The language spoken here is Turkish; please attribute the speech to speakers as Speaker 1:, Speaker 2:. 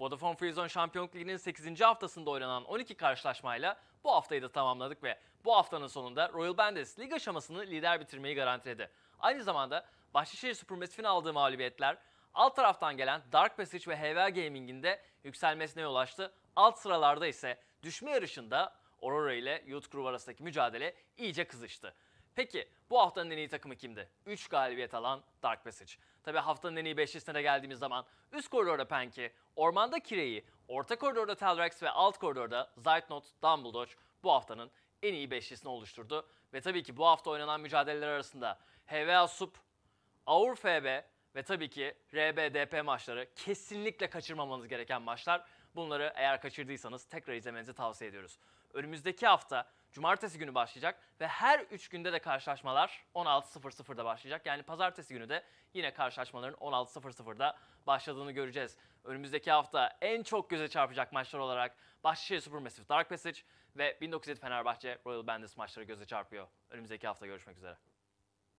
Speaker 1: Vodafone Frizon Şampiyonluk Ligi'nin 8. haftasında oynanan 12 karşılaşmayla bu haftayı da tamamladık ve bu haftanın sonunda Royal Bandes lig aşamasını lider bitirmeyi garantiledi. Aynı zamanda Bahçeşehir Supermassive'in aldığı mağlubiyetler alt taraftan gelen Dark Passage ve HV Gaming'in de yükselmesine yol açtı. Alt sıralarda ise düşme yarışında Aurora ile Youth Crew arasındaki mücadele iyice kızıştı. Peki bu haftanın en iyi takımı kimdi? 3 galibiyet alan Dark Passage. Tabi haftanın en iyi 5 listine geldiğimiz zaman üst koridorda Penki, ormanda Kireyi, orta koridorda Telrex ve alt koridorda Zeitnot, Dumbledore bu haftanın en iyi 5 oluşturdu. Ve tabii ki bu hafta oynanan mücadeleler arasında HVA Sup, Aur FB, ve tabii ki RBDP maçları kesinlikle kaçırmamanız gereken maçlar. Bunları eğer kaçırdıysanız tekrar izlemenizi tavsiye ediyoruz. Önümüzdeki hafta cumartesi günü başlayacak ve her 3 günde de karşılaşmalar 16.00'da başlayacak. Yani pazartesi günü de yine karşılaşmaların 16.00'da başladığını göreceğiz. Önümüzdeki hafta en çok göze çarpacak maçlar olarak Bahçeşehir Supermassive Dark Passage ve 1907 Fenerbahçe Royal Bandits maçları göze çarpıyor. Önümüzdeki hafta görüşmek üzere.